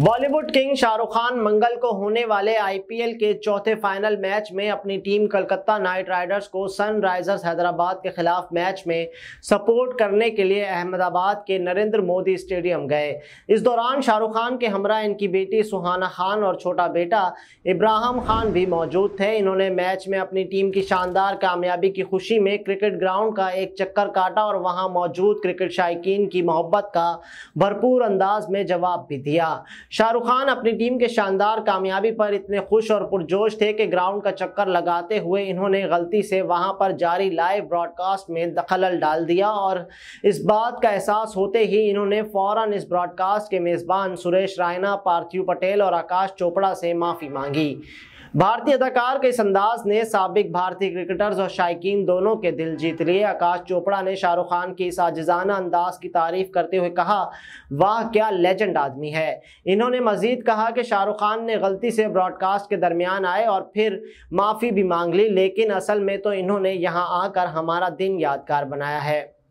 Bollywood king Shahrukh Khan मंगल को होने वाले आईपीएल के चौथे फाइनल मैच में अपनी टीम कलकत्ता नाइट राइडर्स को सनराइजर्स हैदराबाद के खिलाफ मैच में सपोर्ट करने के लिए अहमदाबाद के नरेंद्र मोदी स्टेडियम गए इस दौरान शाहरुख खान के हमरा इनकी बेटी सुहाना खान और छोटा बेटा इब्राहिम खान भी मौजूद थे इन्होंने मैच में अपनी टीम की शानदार कामयाबी की खुशी में क्रिकेट ग्राउंड का एक चक्कर काटा और वहाँ मौजूद क्रिकेट शायकीन की मोहब्बत का भरपूर अंदाज में जवाब भी दिया शाहरुख खान अपनी टीम के शानदार कामयाबी पर इतने खुश और पुरजोश थे कि ग्राउंड का चक्कर लगाते हुए इन्होंने गलती से वहां पर जारी लाइव ब्रॉडकास्ट में दखलल डाल दिया और इस बात का एहसास होते ही इन्होंने फौरन इस ब्रॉडकास्ट के मेज़बान सुरेश रायना पार्थिव पटेल और आकाश चोपड़ा से माफ़ी मांगी भारतीय अदाकार के इस अंदाज ने सबक भारतीय क्रिकेटर्स और शायकीन दोनों के दिल जीत लिए आकाश चोपड़ा ने शाहरुख खान के इस आजाना अंदाज की तारीफ करते हुए कहा वाह क्या लेजेंड आदमी है इन्होंने मजीद कहा कि शाहरुख खान ने गलती से ब्रॉडकास्ट के दरमियान आए और फिर माफ़ी भी मांग ली लेकिन असल में तो इन्होंने यहाँ आकर हमारा दिन यादगार बनाया है